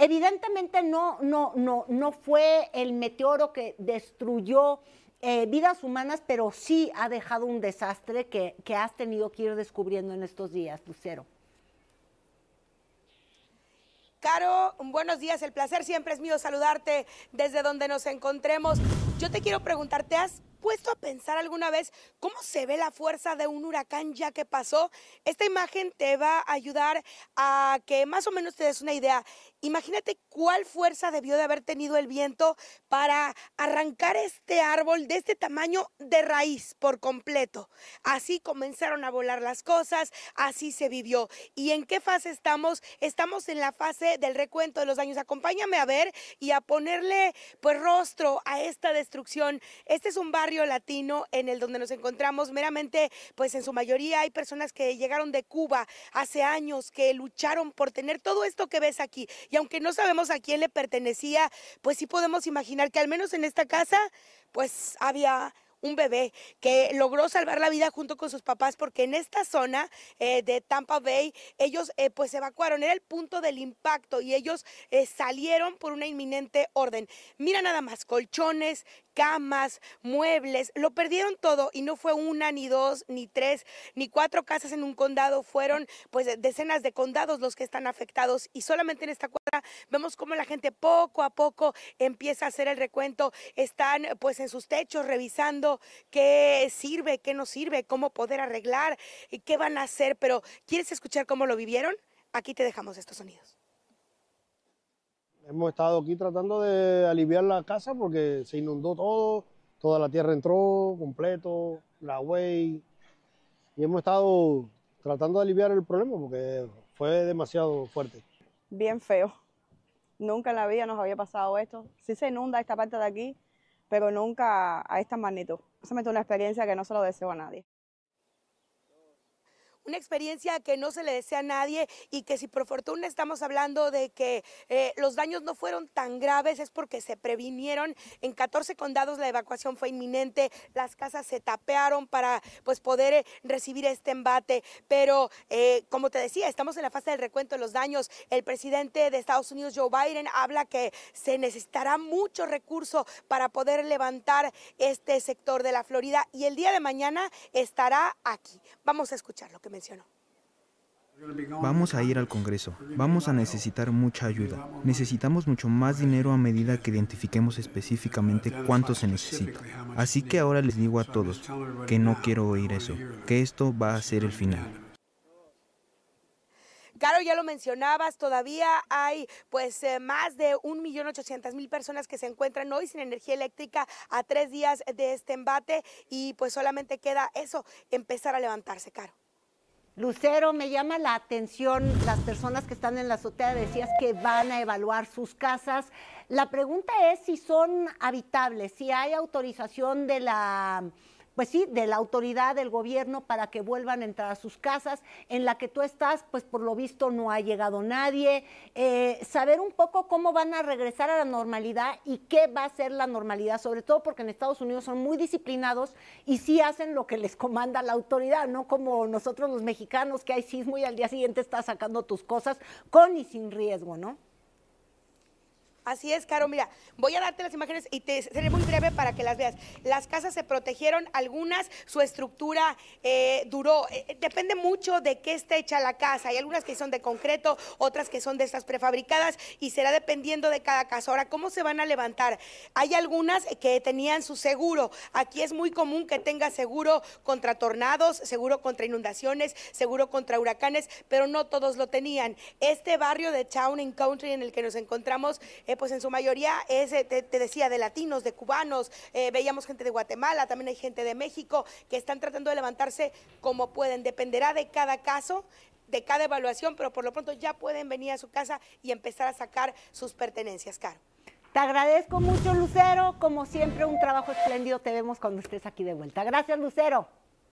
Evidentemente no, no, no, no fue el meteoro que destruyó eh, vidas humanas, pero sí ha dejado un desastre que, que has tenido que ir descubriendo en estos días, Lucero. Caro, buenos días. El placer siempre es mío saludarte desde donde nos encontremos. Yo te quiero preguntar, ¿te has puesto a pensar alguna vez cómo se ve la fuerza de un huracán ya que pasó? Esta imagen te va a ayudar a que más o menos te des una idea. Imagínate cuál fuerza debió de haber tenido el viento para arrancar este árbol de este tamaño de raíz por completo. Así comenzaron a volar las cosas, así se vivió. ¿Y en qué fase estamos? Estamos en la fase del recuento de los daños. Acompáñame a ver y a ponerle pues rostro a esta destrucción. Este es un barco latino en el donde nos encontramos. Meramente, pues en su mayoría hay personas que llegaron de Cuba hace años, que lucharon por tener todo esto que ves aquí. Y aunque no sabemos a quién le pertenecía, pues sí podemos imaginar que al menos en esta casa, pues había un bebé que logró salvar la vida junto con sus papás porque en esta zona eh, de Tampa Bay ellos eh, pues evacuaron, era el punto del impacto y ellos eh, salieron por una inminente orden. Mira nada más, colchones, camas, muebles, lo perdieron todo y no fue una, ni dos, ni tres, ni cuatro casas en un condado, fueron pues decenas de condados los que están afectados y solamente en esta cuadra vemos cómo la gente poco a poco empieza a hacer el recuento, están pues en sus techos revisando qué sirve, qué no sirve, cómo poder arreglar, y eh, qué van a hacer, pero ¿quieres escuchar cómo lo vivieron? Aquí te dejamos estos sonidos. Hemos estado aquí tratando de aliviar la casa porque se inundó todo, toda la tierra entró completo, la way, y hemos estado tratando de aliviar el problema porque fue demasiado fuerte. Bien feo. Nunca en la vida nos había pasado esto. Si se inunda esta parte de aquí, pero nunca a esta magnitud. Se es una experiencia que no se lo deseo a nadie una experiencia que no se le desea a nadie y que si por fortuna estamos hablando de que eh, los daños no fueron tan graves es porque se previnieron. En 14 condados la evacuación fue inminente, las casas se tapearon para pues, poder eh, recibir este embate, pero eh, como te decía, estamos en la fase del recuento de los daños. El presidente de Estados Unidos, Joe Biden, habla que se necesitará mucho recurso para poder levantar este sector de la Florida y el día de mañana estará aquí. Vamos a escuchar lo que me mencionó. Vamos a ir al Congreso. Vamos a necesitar mucha ayuda. Necesitamos mucho más dinero a medida que identifiquemos específicamente cuánto se necesita. Así que ahora les digo a todos que no quiero oír eso, que esto va a ser el final. Caro, ya lo mencionabas, todavía hay pues eh, más de 1.800.000 personas que se encuentran hoy sin energía eléctrica a tres días de este embate y pues solamente queda eso, empezar a levantarse, Caro. Lucero, me llama la atención las personas que están en la azotea, decías que van a evaluar sus casas. La pregunta es si son habitables, si hay autorización de la pues sí, de la autoridad del gobierno para que vuelvan a entrar a sus casas, en la que tú estás, pues por lo visto no ha llegado nadie, eh, saber un poco cómo van a regresar a la normalidad y qué va a ser la normalidad, sobre todo porque en Estados Unidos son muy disciplinados y sí hacen lo que les comanda la autoridad, no como nosotros los mexicanos que hay sismo y al día siguiente estás sacando tus cosas con y sin riesgo, ¿no? Así es, Caro. Mira, voy a darte las imágenes y te seré muy breve para que las veas. Las casas se protegieron, algunas su estructura eh, duró. Eh, eh, depende mucho de qué está hecha la casa. Hay algunas que son de concreto, otras que son de estas prefabricadas y será dependiendo de cada casa. Ahora, ¿cómo se van a levantar? Hay algunas que tenían su seguro. Aquí es muy común que tenga seguro contra tornados, seguro contra inundaciones, seguro contra huracanes, pero no todos lo tenían. Este barrio de Town and Country en el que nos encontramos pues en su mayoría es, eh, te, decía, de latinos, de cubanos, eh, veíamos gente de Guatemala, también hay gente de México que están tratando de levantarse como pueden, dependerá de cada caso de cada evaluación, pero por lo pronto ya pueden venir a su casa y empezar a sacar sus pertenencias, Caro. Te agradezco mucho, Lucero. Como siempre, un trabajo espléndido. Te vemos cuando estés aquí de vuelta. Gracias, Lucero.